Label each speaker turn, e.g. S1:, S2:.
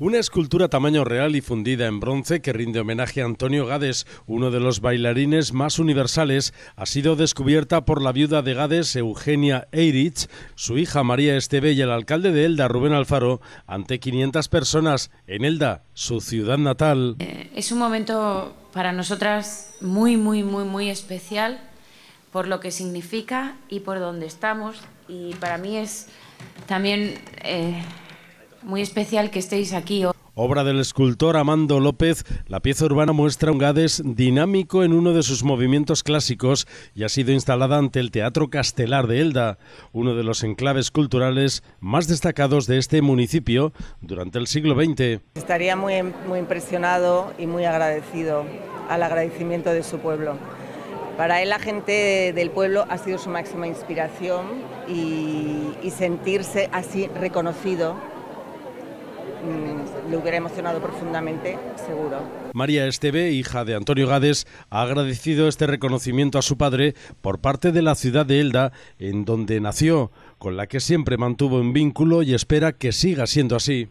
S1: Una escultura tamaño real y fundida en bronce que rinde homenaje a Antonio Gades, uno de los bailarines más universales, ha sido descubierta por la viuda de Gades, Eugenia Eirich, su hija María Esteve y el alcalde de Elda, Rubén Alfaro, ante 500 personas en Elda, su ciudad natal. Eh,
S2: es un momento para nosotras muy, muy, muy, muy especial por lo que significa y por donde estamos. Y para mí es también... Eh, muy especial que estéis aquí
S1: Obra del escultor Amando López, la pieza urbana muestra un Gades dinámico en uno de sus movimientos clásicos y ha sido instalada ante el Teatro Castelar de Elda, uno de los enclaves culturales más destacados de este municipio durante el siglo XX.
S3: Estaría muy, muy impresionado y muy agradecido al agradecimiento de su pueblo. Para él la gente del pueblo ha sido su máxima inspiración y, y sentirse así reconocido Mm, lo hubiera emocionado profundamente, seguro.
S1: María Esteve, hija de Antonio Gades, ha agradecido este reconocimiento a su padre por parte de la ciudad de Elda, en donde nació, con la que siempre mantuvo un vínculo y espera que siga siendo así.